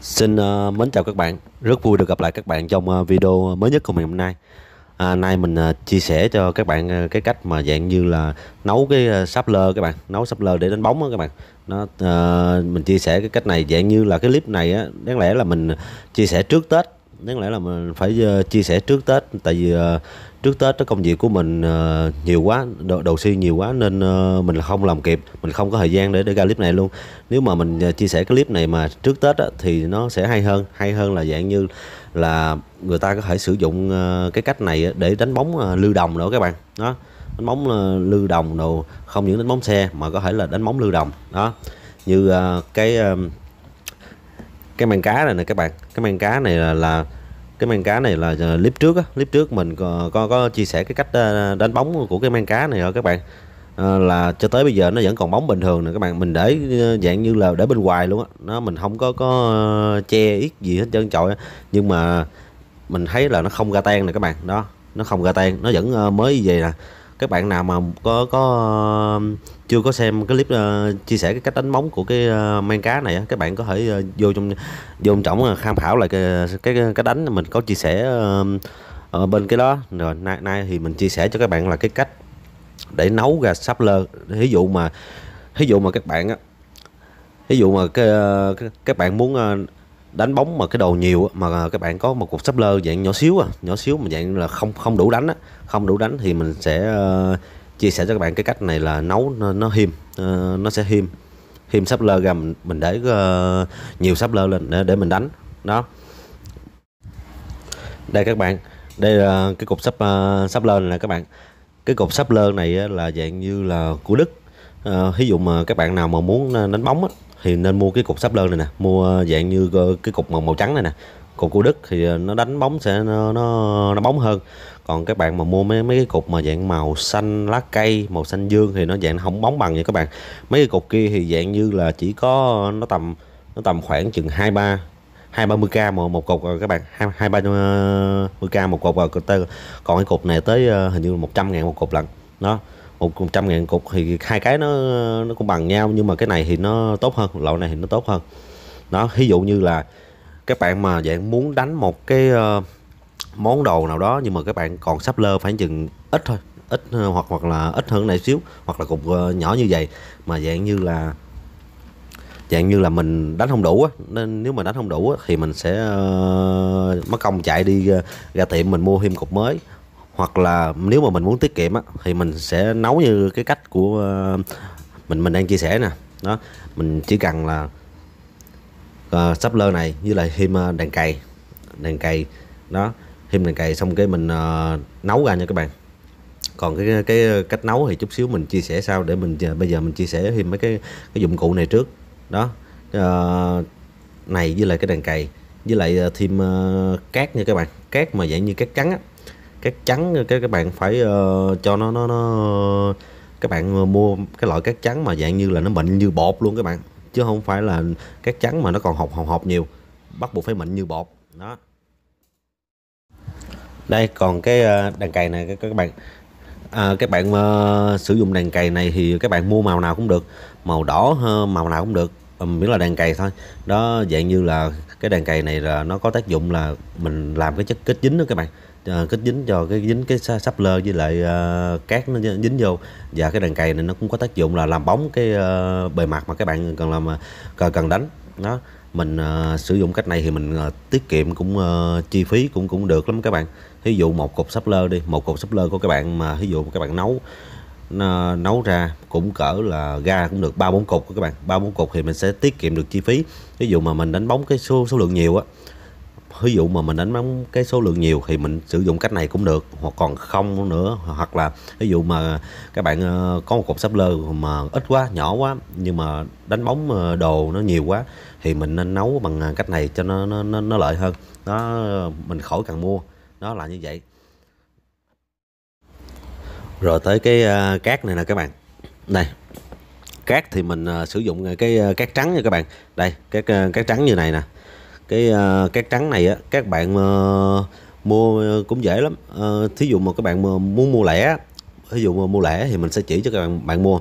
Xin uh, mến chào các bạn, rất vui được gặp lại các bạn trong uh, video mới nhất của mình hôm nay. À, nay mình uh, chia sẻ cho các bạn uh, cái cách mà dạng như là nấu cái uh, sáp lơ các bạn, nấu sáp lơ để đánh bóng đó các bạn. Nó uh, mình chia sẻ cái cách này dạng như là cái clip này á, đáng lẽ là mình chia sẻ trước Tết, đáng lẽ là mình phải uh, chia sẻ trước Tết tại vì uh, trước tết cái công việc của mình ờ, nhiều quá đầu, đầu si nhiều quá nên uh, mình không làm kịp mình không có thời gian để để ra clip này luôn nếu mà mình ờ, chia sẻ cái clip này mà trước tết thì nó sẽ hay hơn hay hơn là dạng như là người ta có thể sử dụng cái cách này để đánh bóng lưu đồng nữa các bạn đó đánh bóng lưu đồng đồ không những đánh bóng xe mà có thể là đánh bóng lưu đồng đó như cái cái màn cá này nè các bạn cái màn cá này là, là cái mang cá này là à, clip trước á clip trước mình có, có có chia sẻ cái cách à, đánh bóng của cái mang cá này rồi các bạn à, là cho tới bây giờ nó vẫn còn bóng bình thường nè các bạn mình để à, dạng như là để bên ngoài luôn á nó mình không có có che ít gì hết trơn trọi nhưng mà mình thấy là nó không ra tan nè các bạn đó nó không ra tan nó vẫn mới về nè các bạn nào mà có có chưa có xem cái clip uh, chia sẻ cái cách đánh bóng của cái uh, ờ, men cá này các bạn có thể uh, vô trong vô trong trọng tham khảo lại cái cái cái đánh mình có chia sẻ uh, ở bên cái đó rồi nay, nay thì mình chia sẻ cho các bạn là cái cách để nấu gà sắp lơ ví dụ mà ví dụ mà các bạn á ví dụ mà cái, cái các bạn muốn đánh bóng mà cái đồ nhiều mà các bạn có một cục sắp lơ dạng nhỏ xíu à nhỏ xíu mà dạng là không không đủ đánh á không đủ đánh thì mình sẽ ờ, chia sẻ cho các bạn cái cách này là nấu nó, nó hiêm ờ, nó sẽ hiêm hiêm sắp lơ ra mình, để ờ, nhiều sắp lơ lên để, để mình đánh đó đây các bạn đây là cái cục sắp uh, lơ này nè các bạn cái cục sắp lơ này là dạng như là của đức uh, ví dụ mà các bạn nào mà muốn đánh bóng á, thì nên mua cái cục sắp đơn này nè mua dạng như ờ, cái cục màu màu trắng này nè cục của Đức thì ờ, nó đánh bóng sẽ nó nó, nó bóng hơn còn các bạn mà mua mấy mấy cái cục mà dạng màu xanh lá cây màu xanh dương thì nó dạng nó không bóng bằng vậy các bạn mấy cái cục kia thì dạng như là chỉ có nó tầm nó tầm khoảng chừng hai ba hai ba mươi k một một cục rồi các bạn hai hai ba ờ, mươi k một cục rồi còn cái cục này tới hình như một trăm ngàn một cục lần đó một trăm ngàn cục thì hai cái nó nó cũng bằng nhau nhưng mà cái này thì nó tốt hơn loại này thì nó tốt hơn đó ví dụ như là các bạn mà dạng muốn đánh một cái uh, món đồ nào đó nhưng mà các bạn còn sắp lơ phải chừng ít thôi ít ờ, hoặc hoặc là ít hơn này xíu hoặc là cục uh, nhỏ như vậy mà dạng như là dạng như là mình đánh không đủ á nên nếu mà đánh không đủ á, thì mình sẽ uh, mất công chạy đi uh, ra tiệm mình mua thêm cục mới hoặc là nếu mà mình muốn tiết kiệm á, thì mình sẽ nấu như cái cách của ờ, mình mình đang chia sẻ nè đó mình chỉ cần là uh, ờ, sắp lơ này với lại thêm ờ, đèn cày đèn cày đó thêm đèn cày xong cái mình uh, nấu ra nha các bạn còn cái cái cách nấu thì chút xíu mình chia sẻ sau để mình bây giờ mình chia sẻ thêm mấy cái cái dụng cụ này trước đó uh, này với lại cái đèn cày với lại thêm uh, cát nha các bạn cát mà dạng như cát trắng á cát trắng các các bạn phải uh, cho nó nó nó các bạn ờ, mua cái loại cát trắng mà dạng như là nó mịn như bột luôn các bạn chứ không phải là cát trắng mà nó còn học học học nhiều bắt buộc phải mịn như bột đó đây còn cái ờ, đàn cày này các bạn à, các bạn uh, sử dụng đàn cày này thì các bạn mua màu nào cũng được màu đỏ màu nào cũng được miễn là đàn cày thôi đó dạng như là cái đàn cày này là nó có tác dụng là mình làm cái chất kết dính đó các bạn à, ờ, cái dính cho cái dính cái sắp lơ với lại à, cát nó dính vô và cái đàn cày này nó cũng có tác dụng là làm bóng cái à, bề mặt mà các bạn cần làm cần, cần đánh đó mình à, sử dụng cách này thì mình à, tiết kiệm cũng à, chi phí cũng cũng được lắm các bạn ví dụ một cục sắp lơ đi một cục sắp lơ của các bạn mà ví dụ các bạn nấu nấu ra cũng cỡ là ga cũng được ba bốn cục các bạn ba bốn cục thì mình sẽ tiết kiệm được chi phí ví dụ mà mình đánh bóng cái số số lượng nhiều á ví dụ mà mình đánh bóng cái số lượng nhiều thì mình sử dụng cách này cũng được hoặc còn không nữa hoặc là ví dụ mà các bạn ờ, có một cục sắp lơ mà ít quá nhỏ quá nhưng mà đánh bóng ờ, đồ nó nhiều quá thì mình nên nấu bằng ờ, cách này cho nó nó nó, nó lợi hơn nó mình khỏi cần mua nó là như vậy rồi tới cái cát này nè các bạn này cát thì mình sử dụng cái cát trắng nha các bạn đây cái cát trắng như này nè cái uh, ờ, cát trắng này á các bạn uh, mua cũng dễ lắm uh, thí dụ mà các bạn muốn mua lẻ thí dụ mà mua lẻ thì mình sẽ chỉ cho các bạn bạn mua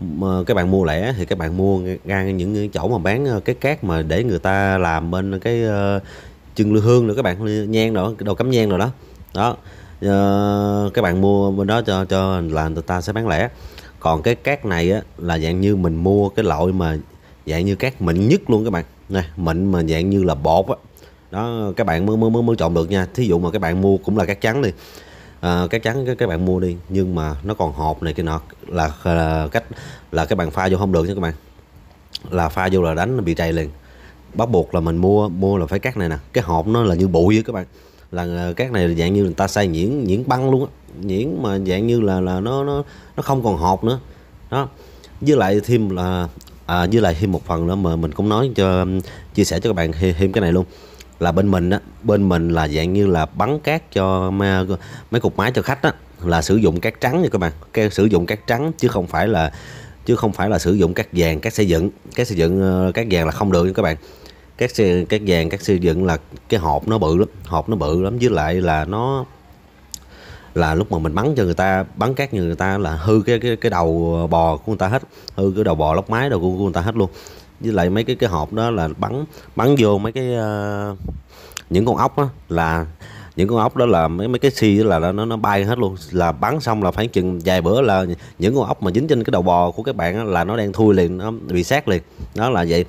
mà các bạn mua lẻ thì các bạn mua ngang những chỗ mà bán cái cát mà để người ta làm bên cái uh, chân lư hương nữa các bạn nhang rồi đồ cắm nhang rồi đó đó uh, các bạn mua bên đó cho cho là người ta sẽ bán lẻ còn cái cát này á, là dạng như mình mua cái loại mà dạng như cát mịn nhất luôn các bạn này mịn mà dạng như là bột á đó các bạn mới mới mới chọn được nha thí dụ mà các bạn mua cũng là cát trắng đi à, cát trắng các, các bạn mua đi nhưng mà nó còn hộp này kia nọ là, là cách là các bạn pha vô không được nha các bạn là pha vô là đánh bị trầy liền bắt buộc là mình mua mua là phải cắt này nè cái hộp nó là như bụi vậy các bạn là ờ, cát này dạng như người ta xay nhuyễn nhuyễn băng luôn á nhuyễn mà dạng như là là nó nó nó không còn hộp nữa đó với lại thêm là à, với lại thêm một phần nữa mà mình cũng nói cho um, chia sẻ cho các bạn thêm, cái này luôn là bên mình á bên mình là dạng như là bắn cát cho mấy, mấy cục máy cho khách á là sử dụng cát trắng nha các bạn cái sử dụng cát trắng chứ không phải là chứ không phải là sử dụng cát vàng cát xây dựng cát xây dựng ờ, cát vàng là không được nha các bạn cát cát vàng cát xây dựng là cái hộp nó bự lắm hộp nó bự lắm với lại là nó là lúc mà mình bắn cho người ta bắn cát như người ta là hư cái cái cái đầu bò của người ta hết hư cái đầu bò lóc máy đầu của, của người ta hết luôn với lại mấy cái cái hộp đó là bắn bắn vô mấy cái uh, những con ốc á là những con ốc đó là mấy mấy cái xi si là nó nó bay hết luôn là bắn xong là phải chừng vài bữa là những con ốc mà dính trên cái đầu bò của các bạn là nó đang thui liền nó bị sát liền đó là vậy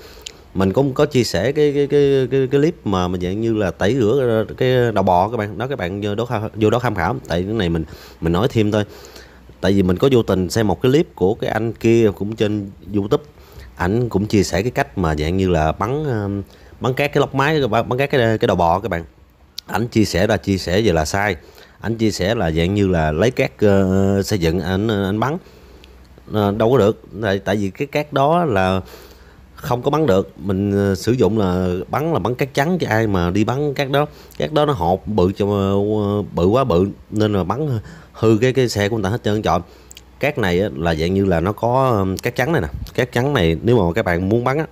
mình cũng có chia sẻ cái cái cái cái, cái clip mà mình dạng như là tẩy rửa cái đầu bò các bạn đó các bạn vô đó vô đó tham khảo tại cái này mình mình nói thêm thôi tại vì mình có vô tình xem một cái clip của cái anh kia cũng trên youtube ảnh cũng chia sẻ cái cách mà dạng như là bắn um, bắn các cái lốc máy bắn các cái cái đầu bò các bạn ảnh chia sẻ là chia sẻ về là sai ảnh chia sẻ là dạng như là lấy cát uh, ờ, xây dựng anh anh bắn uh, đâu có được tại tại vì cái cát đó là không có bắn được mình ờ, sử dụng là bắn là bắn cát trắng cho ai mà đi bắn cát đó cát đó nó hộp bự cho ờ, bự quá bự nên là bắn ờ, hư cái cái xe của người ta hết trơn chọn cát này là dạng như là nó có cát trắng này nè cát trắng này nếu mà các bạn muốn bắn á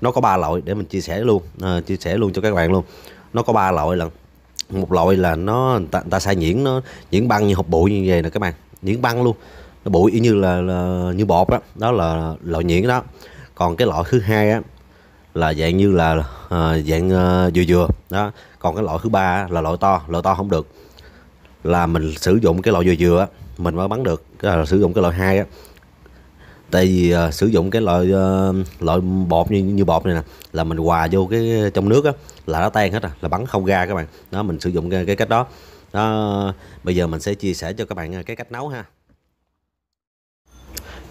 nó có ba loại để mình chia sẻ luôn à, chia sẻ luôn cho các bạn luôn nó có ba loại lần một loại là nó ta, ta sai nhuyễn nó nhuyễn băng như hộp bụi như vậy nè các bạn nhuyễn băng luôn nó bụi y như là, là như bột đó đó là loại nhuyễn đó còn cái loại thứ hai á là dạng như là uh, dạng uh, dừa vừa đó còn cái loại thứ ba là loại to loại to không được là mình sử dụng cái loại dừa dừa á mình mới bắn được cái là sử dụng cái loại hai á tại vì uh, sử dụng cái loại uh, loại bột như như bột này nè là mình hòa vô cái trong nước á là nó tan hết rồi là bắn không ra các bạn đó mình sử dụng cái, cái cách đó đó bây giờ mình sẽ chia sẻ cho các bạn cái cách nấu ha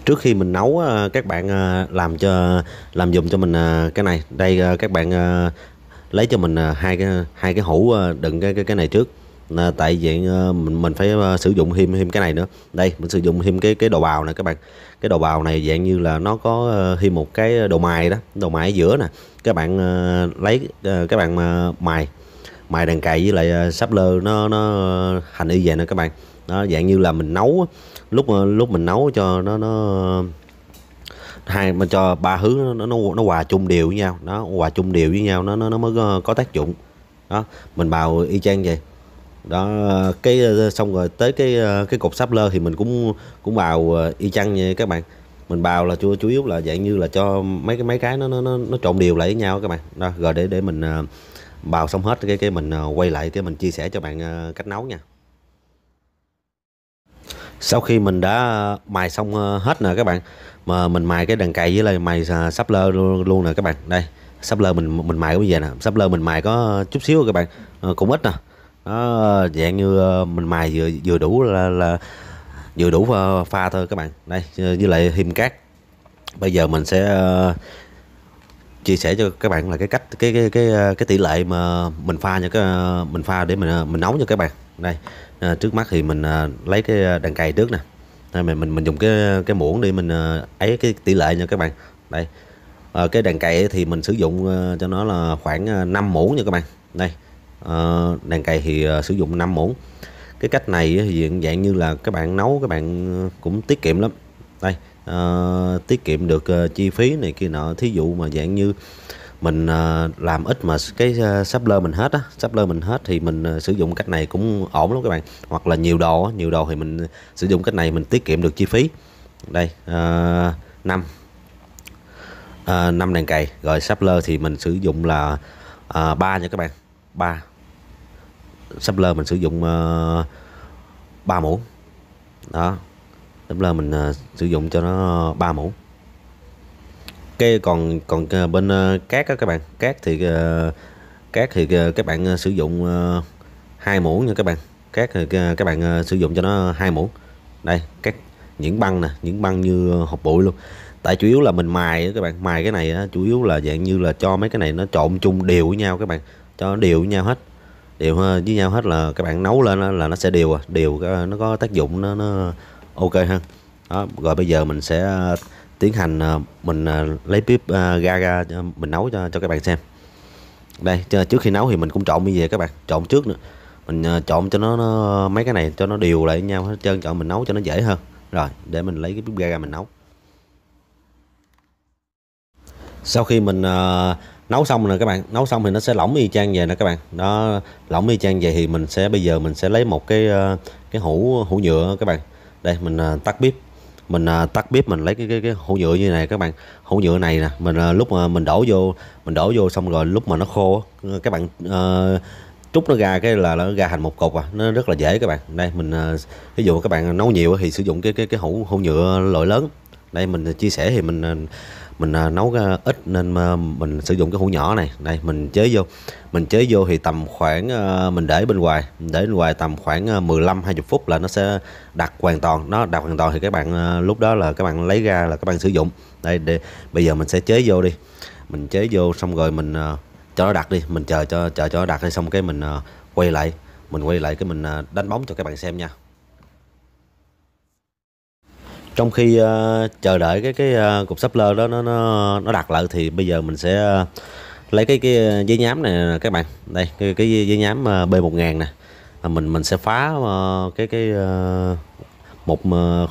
trước khi mình nấu ờ, các bạn ờ, làm cho làm dùng cho mình ờ, cái này đây các bạn lấy cho mình hai cái hai cái hũ đựng cái cái, cái này trước tại vậy mình mình phải sử dụng thêm thêm cái này nữa đây mình sử dụng thêm cái cái đồ bào này các bạn cái đồ bào này dạng như là nó có thêm một cái đồ mài đó đồ mài ở giữa nè các bạn lấy các bạn mài mài đàn cày với lại sắp lơ nó nó hành y về nè các bạn nó dạng như là mình nấu lúc ờ, lúc mình nấu cho nó nó hai mình cho ba hướng nó nó nó, hòa chung đều với nhau nó hòa chung đều với nhau nó nó nó mới có, có tác dụng đó mình bào y chang vậy đó cái ờ, xong rồi tới cái ờ, cái cục sáp lơ thì mình cũng cũng bào y chang như các bạn mình bào là chủ, chủ yếu là dạng như là cho mấy cái mấy cái nó nó nó, nó trộn đều lại với nhau các bạn đó rồi để để mình bào xong hết cái cái mình quay lại cái mình chia sẻ cho bạn cách nấu nha sau khi mình đã mài xong ờ, hết nè các bạn mà mình mài cái đàn cày với lại mài à, sắp lơ luôn, luôn nè các bạn đây sắp lơ mình mình mài bây giờ nè sắp lơ mình mài có chút xíu các bạn à, cũng ít nè nó dạng như ờ, mình mài vừa vừa đủ là, là vừa đủ pha, pha thôi các bạn đây với lại thêm cát bây giờ mình sẽ chia sẻ cho các bạn là cái cách cái cái cái cái tỷ lệ mà mình pha cho cái mình pha để mình mình nấu cho các bạn đây à, trước mắt thì mình à, lấy cái à, đàn cày trước nè đây, mình mình mình dùng cái cái muỗng đi mình à, ấy cái tỷ lệ nha các bạn đây à, cái đàn cày thì mình sử dụng à, cho nó là khoảng 5 à, muỗng nha các bạn đây à, đàn cày thì à, sử dụng 5 muỗng cái cách này thì dạng như là các bạn nấu các bạn cũng tiết kiệm lắm đây à, tiết kiệm được à, chi phí này kia nọ thí dụ mà dạng như mình ờ, làm ít mà cái ờ, sắp lơ mình hết á sắp lơ mình hết thì mình ờ, sử dụng cách này cũng ổn lắm các bạn hoặc là nhiều đồ nhiều đồ thì mình sử dụng cách này mình tiết kiệm được chi phí đây năm à, 5 đèn cày rồi sắp lơ thì mình sử dụng là à, 3 nha các bạn 3 sắp lơ mình sử dụng à, 3 muỗng đó sắp lơ mình à, sử dụng cho nó 3 muỗng cái còn còn ờ, bên ờ, cát á các bạn cát thì ờ, cát thì các bạn sử dụng hai muỗng nha các bạn cát thì các bạn sử dụng cho nó hai muỗng đây các những băng nè những băng như hộp bụi luôn tại chủ yếu là mình mài các bạn mài cái này chủ yếu là dạng như là cho mấy cái này nó trộn chung đều với nhau các bạn cho nó đều với nhau hết đều với nhau hết là các bạn nấu lên là nó sẽ đều à, đều nó có tác dụng nó nó ok hơn đó rồi bây giờ mình sẽ tiến hành ờ, mình ờ, lấy bếp ga ờ, ra mình nấu cho cho các bạn xem đây trước khi nấu thì mình cũng trộn như vậy các bạn trộn trước nữa mình trộn cho nó, mấy cái này cho nó đều lại với nhau hết trơn trộn mình nấu cho nó dễ hơn rồi để mình lấy cái bếp ga ra mình nấu sau khi mình nấu xong rồi các bạn nấu xong thì nó sẽ lỏng y chang về nè các bạn nó lỏng y chang về thì mình sẽ bây giờ mình sẽ lấy một cái cái hũ hũ nhựa các bạn đây mình tắt bếp mình à, tắt bếp mình lấy cái cái, cái hũ nhựa như này các bạn hũ nhựa này nè mình à, lúc mà mình đổ vô mình đổ vô xong rồi lúc mà nó khô ờ, các bạn uh, trút nó ra cái là nó ra thành một cục à nó rất là dễ các bạn đây mình à, ví dụ các bạn nấu nhiều thì sử dụng cái cái cái hũ hũ nhựa loại lớn đây mình chia sẻ thì mình mình nấu ít nên mình sử dụng cái hũ nhỏ này đây mình chế vô mình chế vô thì tầm khoảng ờ, mình để bên ngoài mình để bên ngoài tầm khoảng 15 ờ, 20 phút là nó sẽ đặt hoàn toàn nó đặt hoàn toàn thì các bạn ờ, lúc đó là các bạn lấy ra là các bạn sử dụng đây để, bây giờ mình sẽ chế vô đi mình chế vô xong rồi mình cho nó đặt đi mình chờ cho chờ cho nó đặt đi xong cái mình quay lại mình quay lại cái mình đánh bóng cho các bạn xem nha trong khi uh, chờ đợi cái cái uh, cục sắp lơ đó nó nó nó đặt lại thì bây giờ mình sẽ uh, lấy cái cái dây nhám này các bạn đây cái, cái dây nhám ờ, b 1000 nè là ờ, mình mình sẽ phá ờ, cái cái một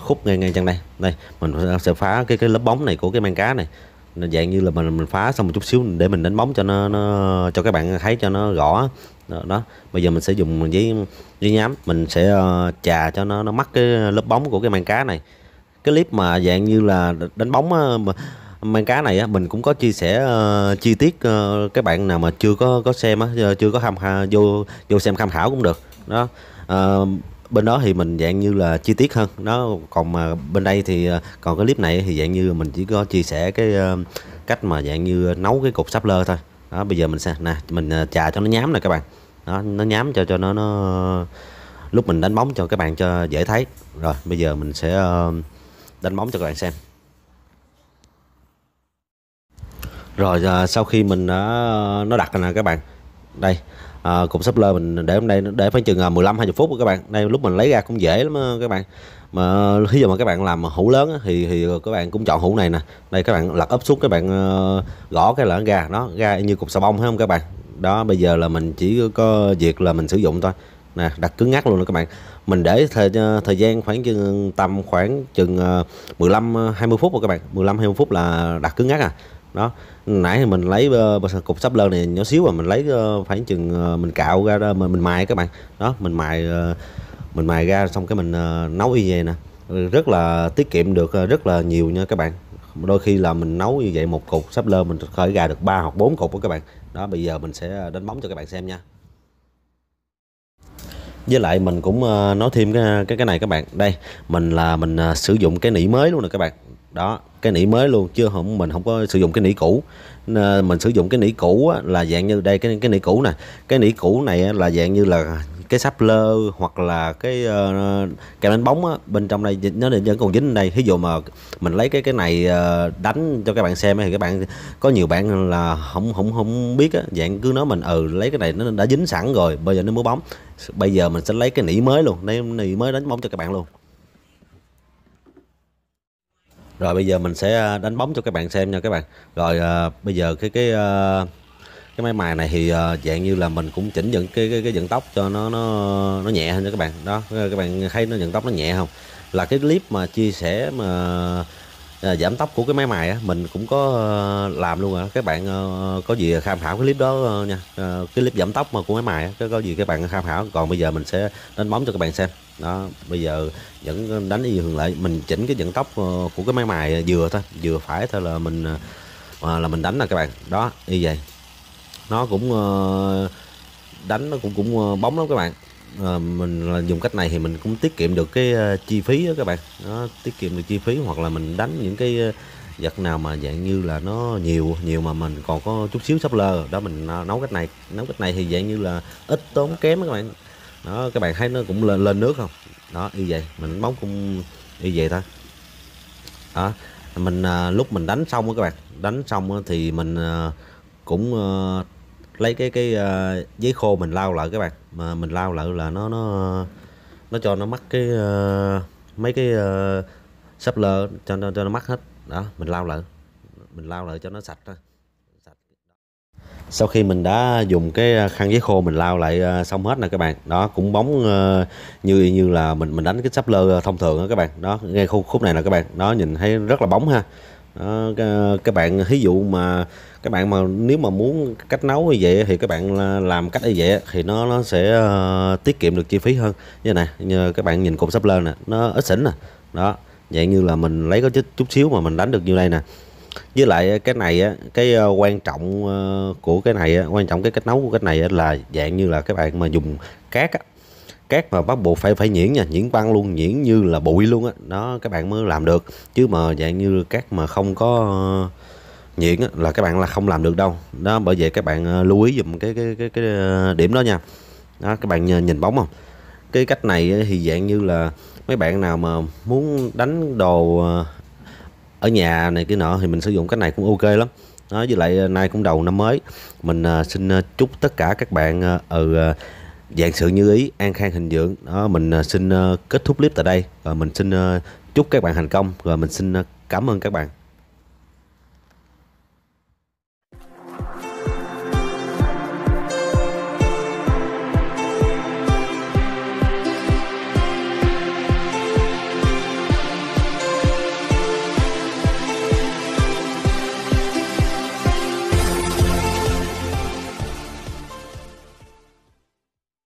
khúc ngay ngay chân đây đây mình sẽ phá cái cái lớp bóng này của cái mang cá này dạng như là mình mình phá xong một chút xíu để mình đánh bóng cho nó, nó cho các bạn thấy cho nó rõ đó, đó. bây giờ mình sẽ dùng giấy giấy nhám mình sẽ chà cho nó nó mắc cái lớp bóng của cái màn cá này cái clip mà dạng như là đánh bóng uh, mang cá này á mình cũng có chia sẻ uh, chi tiết uh, ờ, các bạn nào mà chưa có có xem á chưa có tham khảo, vô vô xem tham khảo cũng được đó uh, bên đó thì mình dạng như là chi tiết hơn nó còn mà bên đây thì còn cái clip này thì dạng như mình chỉ có chia sẻ cái uh, cách mà dạng như nấu cái cục sáp lơ thôi đó bây giờ mình sẽ nè mình chà cho nó nhám nè các bạn đó nó nhám cho cho nó nó lúc mình đánh bóng cho các bạn cho dễ thấy rồi bây giờ mình sẽ uh, đánh bóng cho các bạn xem rồi à, sau khi mình đã à, nó đặt rồi nè các bạn đây à, cục sắp lơ mình để hôm đây để khoảng chừng 15 à, 20 phút các bạn đây lúc mình lấy ra cũng dễ lắm các bạn mà khi giờ mà các bạn làm hũ lớn thì thì các bạn cũng chọn hũ này nè đây các bạn lật ấp xuống các bạn à, gõ cái là ra nó ra như cục xà bông thấy không các bạn đó bây giờ là mình chỉ có việc là mình sử dụng thôi nè đặt cứng ngắt luôn đó các bạn mình để thời, thời gian khoảng chừng tầm khoảng chừng 15 20 phút rồi các bạn 15 20 phút là đặt cứng ngắt à đó nãy thì mình lấy uh, cục sắp lơ này nhỏ xíu mà mình lấy uh, ờ, phải chừng uh, mình cạo ra đó, mình mình mài các bạn đó mình mài uh, mình mài ra xong cái mình uh, nấu y về nè rất là tiết kiệm được uh, rất là nhiều nha các bạn đôi khi là mình nấu như vậy một cục sắp lơ mình khởi ra được 3 hoặc 4 cục đó các bạn đó bây giờ mình sẽ đánh bóng cho các bạn xem nha với lại mình cũng nói thêm cái cái cái này các bạn đây mình là mình sử dụng cái nỉ mới luôn nè các bạn đó cái nỉ mới luôn chưa không mình không có sử dụng cái nỉ cũ mình sử dụng cái nỉ cũ á, là dạng như đây cái cái nỉ cũ nè cái nỉ cũ này là dạng như là cái sáp lơ hoặc là cái uh, kèm đánh bóng á, bên trong đây nó vẫn còn dính đây ví dụ mà mình lấy cái cái này uh, đánh cho các bạn xem thì các bạn có nhiều bạn là không không không biết á, dạng cứ nói mình ừ lấy cái này nó đã dính sẵn rồi bây giờ nó múa bóng bây giờ mình sẽ lấy cái nỉ mới luôn lấy nỉ mới đánh bóng cho các bạn luôn rồi bây giờ mình sẽ à, đánh bóng cho các bạn xem nha các bạn rồi à, bây giờ cái cái à, cái máy mài này thì à, dạng như là mình cũng chỉnh những cái cái, cái dẫn tóc cho nó nó nó nhẹ hơn nha các bạn đó các bạn thấy nó dẫn tóc nó nhẹ không là cái clip mà chia sẻ mà à, giảm tóc của cái máy mài á mình cũng có à, làm luôn à? các bạn à, có gì tham khảo cái clip đó à, nha à, cái clip giảm tóc mà của máy mài á có gì các bạn tham khảo còn bây giờ mình sẽ đánh bóng cho các bạn xem đó bây giờ vẫn đánh y thường lại mình chỉnh cái vận tốc ờ, của cái máy mài vừa thôi vừa phải thôi là mình ờ, là mình đánh là các bạn đó như vậy nó cũng ờ, đánh nó cũng cũng bóng lắm các bạn à, mình dùng cách này thì mình cũng tiết kiệm được cái chi phí đó các bạn nó tiết kiệm được chi phí hoặc là mình đánh những cái vật nào mà dạng như là nó nhiều nhiều mà mình còn có chút xíu sắp lơ đó mình nấu cách này nấu cách này thì dạng như là ít tốn kém các bạn đó các bạn thấy nó cũng lên lên nước không đó như vậy mình móc cũng như vậy thôi đó mình à, lúc mình đánh xong đó các bạn đánh xong thì mình à, cũng à, lấy cái cái à, giấy khô mình lau lại các bạn mà mình lau lại là nó nó nó cho nó mắc cái à, mấy cái à, sắp lơ cho, cho cho nó mắc hết đó mình lau lại mình lau lại cho nó sạch thôi sau khi mình đã dùng cái à, khăn giấy khô mình lau lại à, xong hết nè các bạn đó cũng bóng ờ, như như là mình mình đánh cái sắp lơ ờ, thông thường đó các bạn đó ngay khu khúc này nè các bạn đó nhìn thấy rất là bóng ha đó, các bạn à, thí dụ mà các bạn mà nếu mà muốn cách nấu như vậy thì các bạn làm cách như vậy thì nó nó sẽ ờ, tiết kiệm được chi phí hơn như này như các bạn nhìn cục sắp lơ nè nó ít xỉn nè đó vậy như là mình lấy có chút chút xíu mà mình đánh được như đây nè với lại ờ, cái này á cái ờ, quan trọng ờ, của cái này á, quan trọng cái cách nấu của cái này là dạng như là các bạn mà dùng cát á cát mà bắt buộc phải phải nhuyễn nha nhuyễn băng luôn nhuyễn như là bụi luôn á đó các bạn mới làm được chứ mà dạng như cát mà không có nhuyễn á, là các bạn là không làm được đâu đó bởi vậy các bạn lưu ý dùm cái cái cái, cái điểm đó nha đó các bạn nhìn bóng không cái cách này thì dạng như là mấy bạn nào mà muốn đánh đồ ở nhà này cái nọ thì mình sử dụng cái này cũng ok lắm đó với lại ờ, nay cũng đầu năm mới mình ờ, xin ờ, chúc tất cả các bạn ở ừ, dạng sự như ý an khang hình dưỡng đó mình xin kết thúc clip tại đây rồi mình xin chúc các bạn thành công rồi mình xin cảm ơn các bạn